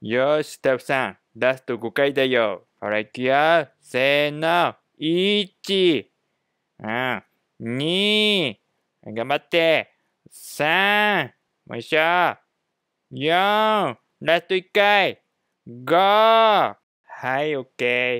よし、スタッフさん、ラスト5回だよ。ほら、いくよ。せーの、1、うん、2、頑張って、3、もう一緒、4、ラスト1回、5! はい、オッケー。